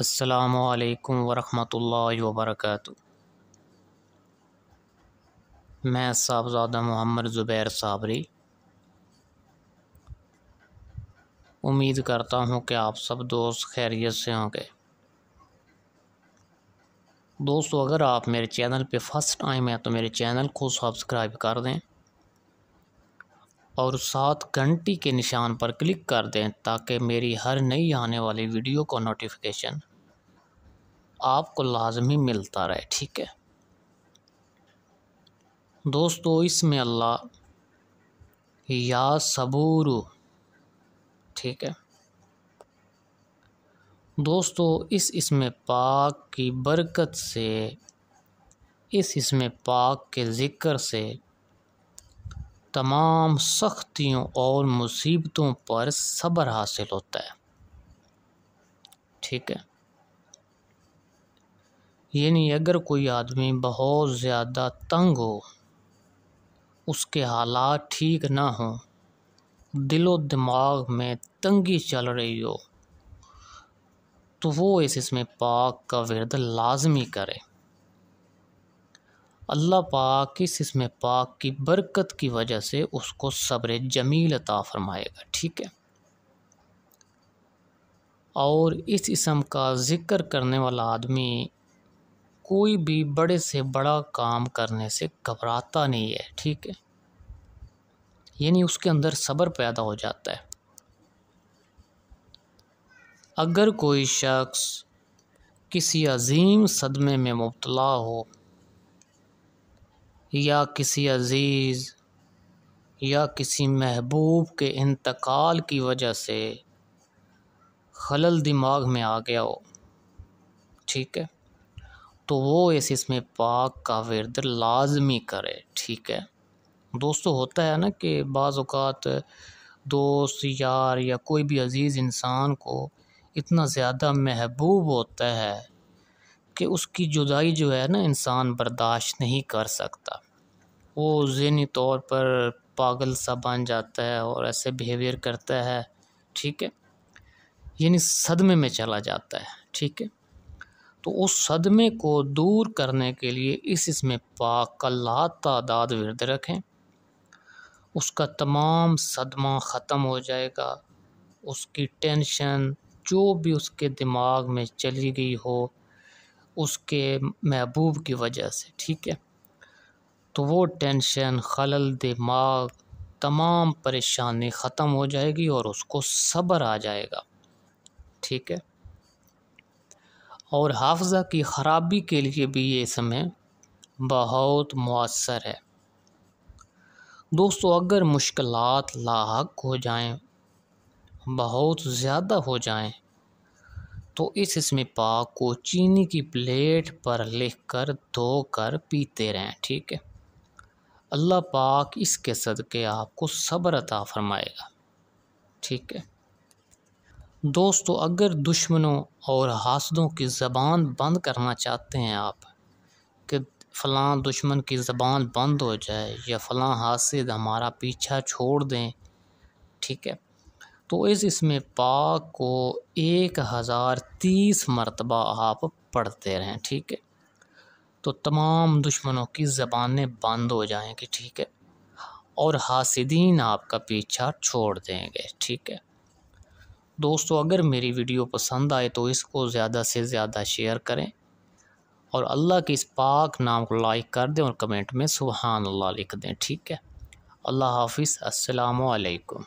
असलकम वरहमल वबरक मैं साहबजादा मोहम्मद ज़ुबैर साबरी उम्मीद करता हूँ कि आप सब दोस्त खैरियत से होंगे दोस्तों अगर आप मेरे चैनल पे फर्स्ट टाइम हैं तो मेरे चैनल को सब्सक्राइब कर दें और सात घंटी के निशान पर क्लिक कर दें ताकि मेरी हर नई आने वाली वीडियो को नोटिफिकेशन आपको लाजमी मिलता रहे ठीक है दोस्तों इसमें अल्लाह या सबूर ठीक है दोस्तों इस इसमें पाक की बरकत से इस इसमें पाक के ज़िक्र से तमाम सख्तियों और मुसीबतों पर सब्र हासिल होता है ठीक है यानी अगर कोई आदमी बहुत ज़्यादा तंग हो उसके हालात ठीक ना हों दिलो दिमाग में तंगी चल रही हो तो वो इस इसमें पाक का विरद लाजमी करे अल्लाह पाक इस इसमें पाक की बरकत की वजह से उसको सब्र जमील अता फरमाएगा ठीक है और इस इसम का ज़िक्र करने वाला आदमी कोई भी बड़े से बड़ा काम करने से घबराता नहीं है ठीक है यानी उसके अंदर सब्र पैदा हो जाता है अगर कोई शख्स किसी अजीम सदमे में मुबतला हो या किसी अजीज़ या किसी महबूब के इंतकाल की वजह से खलल दिमाग में आ गया हो ठीक है तो वो इस इसमें पाक का विरद लाजमी करे ठीक है दोस्तों होता है ना कि बाज़ात दोस्त यार या कोई भी अज़ीज़ इंसान को इतना ज़्यादा महबूब होता है कि उसकी जुदाई जो है ना इंसान बर्दाश्त नहीं कर सकता वो जहनी तौर पर पागल सा बन जाता है और ऐसे बिहेवियर करता है ठीक है यानी सदमे में चला जाता है ठीक है तो उस सदमे को दूर करने के लिए इस इसमें पाक का तादाद वर्द रखें उसका तमाम सदमा ख़त्म हो जाएगा उसकी टेंशन जो भी उसके दिमाग में चली गई हो उसके महबूब की वजह से ठीक है तो वो टेंशन खलल दिमाग तमाम परेशानी ख़त्म हो जाएगी और उसको सब्र आ जाएगा ठीक है और हाफजा की ख़राबी के लिए भी ये समय बहुत मौसर है दोस्तों अगर मुश्किल लाक हो जाएं बहुत ज़्यादा हो जाएं तो इस इसमें पाक को चीनी की प्लेट पर लिख कर धो कर पीते रहें ठीक है अल्लाह पाक इसके सदक़े आपको सब्रता फरमाएगा ठीक है दोस्तों अगर दुश्मनों और हासदों की ज़बान बंद करना चाहते हैं आप कि फ़लाँ दुश्मन की ज़बान बंद हो जाए या फ़लाँ हासद हमारा पीछा छोड़ दें ठीक है तो इस इसमें पाक को एक हज़ार तीस मरतबा आप पढ़ते रहें ठीक है तो तमाम दुश्मनों की ज़बानें बंद हो जाएंगी ठीक है और हासिदीन आपका पीछा छोड़ देंगे ठीक है दोस्तों अगर मेरी वीडियो पसंद आए तो इसको ज़्यादा से ज़्यादा शेयर करें और अल्लाह के इस पाक नाम को लाइक कर दें और कमेंट में सुबहान अल्लाह लिख दें ठीक है अल्लाह हाफिज़ असलकम